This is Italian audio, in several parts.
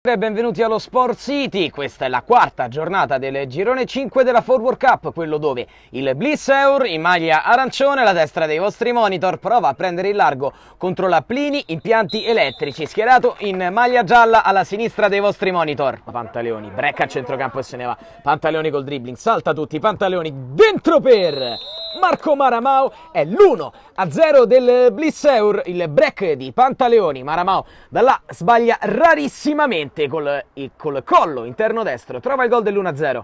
Benvenuti allo Sport City, questa è la quarta giornata del girone 5 della Forward Cup, quello dove il Blisseur in maglia arancione alla destra dei vostri monitor prova a prendere il largo contro la Plini impianti elettrici, schierato in maglia gialla alla sinistra dei vostri monitor. Pantaleoni, brecca a centrocampo e se ne va, Pantaleoni col dribbling, salta tutti, Pantaleoni dentro per... Marco Maramao è l'1-0 del Blisseur, il break di Pantaleoni. Maramao da là sbaglia rarissimamente col, col collo interno destro, trova il gol dell'1-0.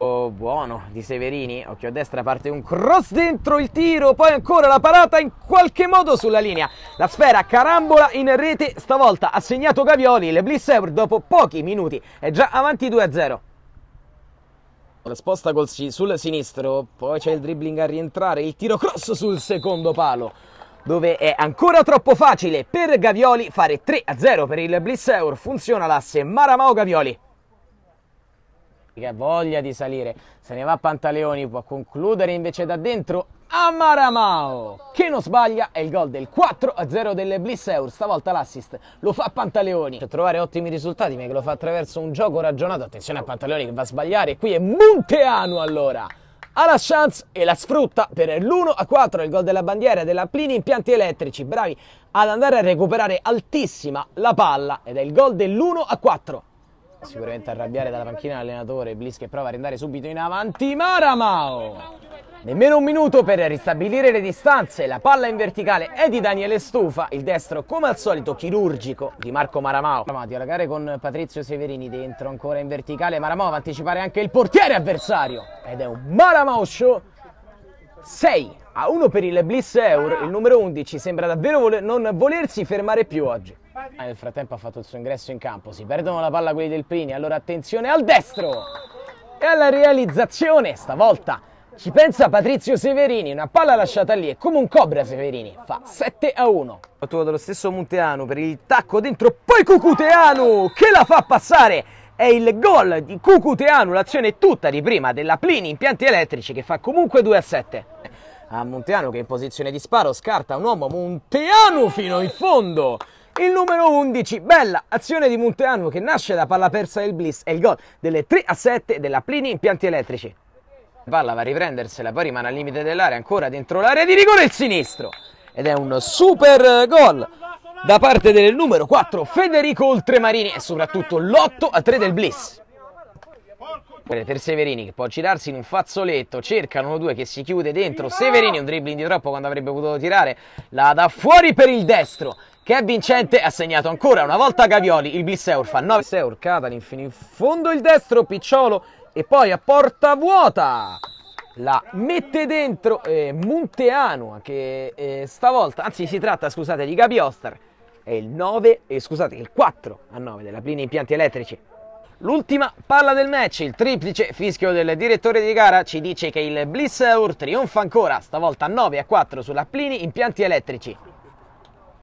Oh, buono di Severini, occhio a destra, parte un cross dentro il tiro, poi ancora la parata in qualche modo sulla linea. La sfera carambola in rete, stavolta ha segnato Gavioli, le Blisseur dopo pochi minuti è già avanti 2-0. La sposta col, sul sinistro, poi c'è il dribbling a rientrare, il tiro cross sul secondo palo dove è ancora troppo facile per Gavioli fare 3-0 per il Blisseur. Funziona l'asse Maramao-Gavioli. Che ha voglia di salire, se ne va Pantaleoni, può concludere invece da dentro Amaramao che non sbaglia è il gol del 4-0 delle Blisseur, stavolta l'assist lo fa Pantaleoni. Per cioè, trovare ottimi risultati mica lo fa attraverso un gioco ragionato, attenzione a Pantaleoni che va a sbagliare, qui è Monteanu allora. Ha la chance e la sfrutta per l'1-4, il gol della bandiera della Plini Impianti Elettrici, bravi ad andare a recuperare altissima la palla ed è il gol dell'1-4. Sicuramente arrabbiare dalla panchina l'allenatore Bliss che prova a rendere subito in avanti Maramao Nemmeno un minuto per ristabilire le distanze, la palla in verticale è di Daniele Stufa, il destro come al solito chirurgico di Marco Maramao. Amati alla gara con Patrizio Severini dentro, ancora in verticale, Maramao va a anticipare anche il portiere avversario ed è un Maramao show 6 a 1 per il Bliss Eur, il numero 11 sembra davvero voler, non volersi fermare più oggi. Ah, nel frattempo ha fatto il suo ingresso in campo, si perdono la palla quelli del Pini, allora attenzione al destro e alla realizzazione stavolta ci pensa Patrizio Severini, una palla lasciata lì è come un cobra Severini, fa 7 a 1. Fattura dallo stesso Munteanu per il tacco dentro, poi Cucuteanu che la fa passare. È il gol di Cucuteanu, l'azione tutta di prima della Plini impianti elettrici che fa comunque 2 a 7. A Monteanu che in posizione di sparo scarta un uomo, Monteanu fino in fondo. Il numero 11, bella azione di Monteanu che nasce da palla persa del Bliss, è il gol delle 3 a 7 della Plini impianti elettrici. Palla va a riprendersela, poi rimane al limite dell'area, ancora dentro l'area di rigore il sinistro. Ed è un super gol da parte del numero 4 Federico Oltremarini e soprattutto l'8 a 3 del Bliss. Per Severini che può girarsi in un fazzoletto, cercano due che si chiude dentro, Severini un dribbling di troppo quando avrebbe potuto tirare, la da fuori per il destro che è vincente, ha segnato ancora una volta Gavioli, il Bisseur fa 9, Eur cata fino in fondo il destro, Picciolo e poi a porta vuota la mette dentro eh, Munteanua che eh, stavolta, anzi si tratta scusate di Gabiostar, è il 9, eh, scusate il 4 a 9 della Plini Impianti Elettrici. L'ultima palla del match, il triplice fischio del direttore di gara ci dice che il Bliss Blisseur trionfa ancora, stavolta 9 a 4 sulla Plini Impianti Elettrici.